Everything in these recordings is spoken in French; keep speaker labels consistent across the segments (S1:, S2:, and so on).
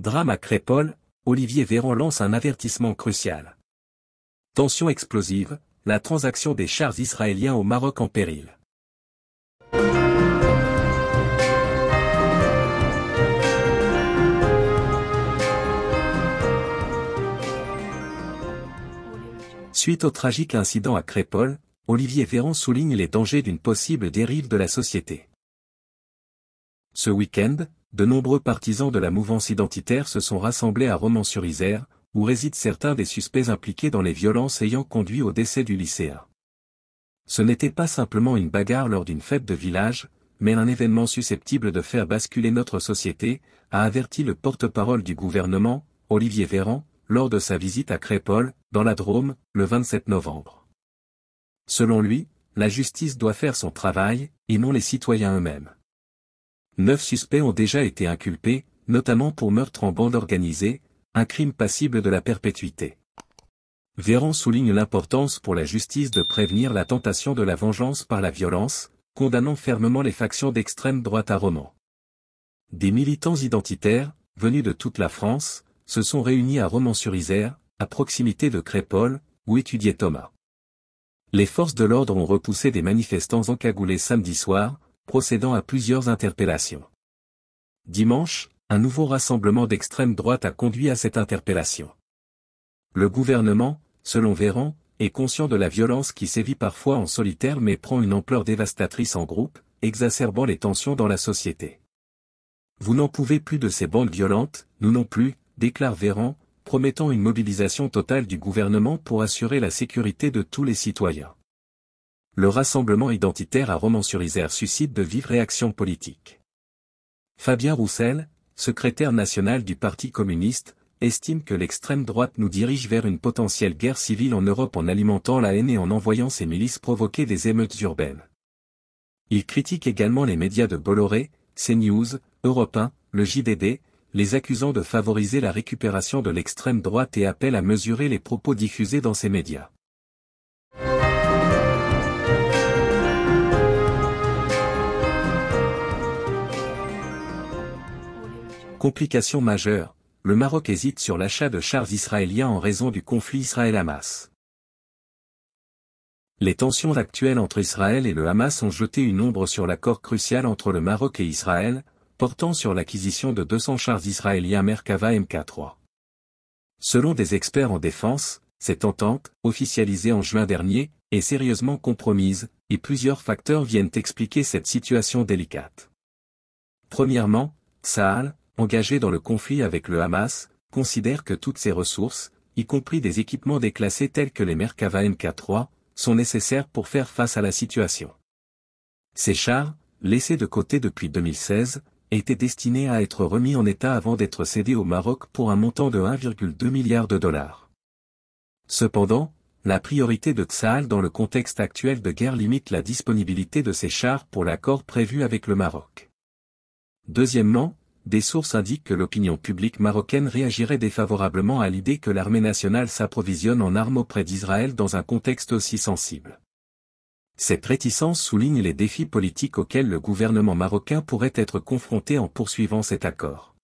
S1: Drame à Crépole, Olivier Véran lance un avertissement crucial. Tension explosive, la transaction des chars israéliens au Maroc en péril. Suite au tragique incident à Crépole, Olivier Véran souligne les dangers d'une possible dérive de la société. Ce week-end, de nombreux partisans de la mouvance identitaire se sont rassemblés à Romans-sur-Isère, où résident certains des suspects impliqués dans les violences ayant conduit au décès du lycéen. Ce n'était pas simplement une bagarre lors d'une fête de village, mais un événement susceptible de faire basculer notre société, a averti le porte-parole du gouvernement, Olivier Véran, lors de sa visite à Crépol, dans la Drôme, le 27 novembre. Selon lui, la justice doit faire son travail, et non les citoyens eux-mêmes neuf suspects ont déjà été inculpés, notamment pour meurtre en bande organisée, un crime passible de la perpétuité. Véran souligne l'importance pour la justice de prévenir la tentation de la vengeance par la violence, condamnant fermement les factions d'extrême droite à Romans. Des militants identitaires, venus de toute la France, se sont réunis à Romans-sur-Isère, à proximité de Crépole, où étudiait Thomas. Les forces de l'ordre ont repoussé des manifestants encagoulés samedi soir, procédant à plusieurs interpellations. Dimanche, un nouveau rassemblement d'extrême droite a conduit à cette interpellation. Le gouvernement, selon Véran, est conscient de la violence qui sévit parfois en solitaire mais prend une ampleur dévastatrice en groupe, exacerbant les tensions dans la société. Vous n'en pouvez plus de ces bandes violentes, nous non plus, déclare Véran, promettant une mobilisation totale du gouvernement pour assurer la sécurité de tous les citoyens le rassemblement identitaire à Romans-sur-Isère suscite de vives réactions politiques. Fabien Roussel, secrétaire national du Parti communiste, estime que l'extrême droite nous dirige vers une potentielle guerre civile en Europe en alimentant la haine et en envoyant ses milices provoquer des émeutes urbaines. Il critique également les médias de Bolloré, CNews, Europe 1, le JDD, les accusant de favoriser la récupération de l'extrême droite et appelle à mesurer les propos diffusés dans ces médias. Complication majeure, le Maroc hésite sur l'achat de chars israéliens en raison du conflit Israël-Hamas. Les tensions actuelles entre Israël et le Hamas ont jeté une ombre sur l'accord crucial entre le Maroc et Israël, portant sur l'acquisition de 200 chars israéliens Merkava MK3. Selon des experts en défense, cette entente, officialisée en juin dernier, est sérieusement compromise, et plusieurs facteurs viennent expliquer cette situation délicate. Premièrement, Saal engagés dans le conflit avec le Hamas, considère que toutes ces ressources, y compris des équipements déclassés tels que les Merkava MK3, sont nécessaires pour faire face à la situation. Ces chars, laissés de côté depuis 2016, étaient destinés à être remis en état avant d'être cédés au Maroc pour un montant de 1,2 milliard de dollars. Cependant, la priorité de Tsahal dans le contexte actuel de guerre limite la disponibilité de ces chars pour l'accord prévu avec le Maroc. Deuxièmement, des sources indiquent que l'opinion publique marocaine réagirait défavorablement à l'idée que l'armée nationale s'approvisionne en armes auprès d'Israël dans un contexte aussi sensible. Cette réticence souligne les défis politiques auxquels le gouvernement marocain pourrait être confronté en poursuivant cet accord.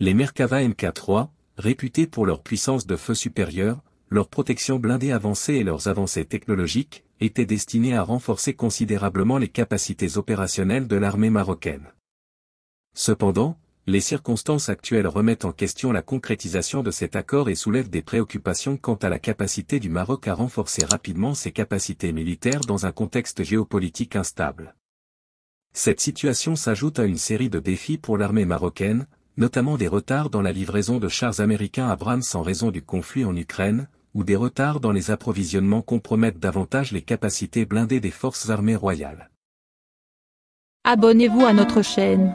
S1: Les Merkava MK3, réputés pour leur puissance de feu supérieure, leur protection blindée avancée et leurs avancées technologiques, étaient destinés à renforcer considérablement les capacités opérationnelles de l'armée marocaine. Cependant, les circonstances actuelles remettent en question la concrétisation de cet accord et soulèvent des préoccupations quant à la capacité du Maroc à renforcer rapidement ses capacités militaires dans un contexte géopolitique instable. Cette situation s'ajoute à une série de défis pour l'armée marocaine, notamment des retards dans la livraison de chars américains à Abrams en raison du conflit en Ukraine, ou des retards dans les approvisionnements compromettent davantage les capacités blindées des forces armées royales. Abonnez-vous à notre chaîne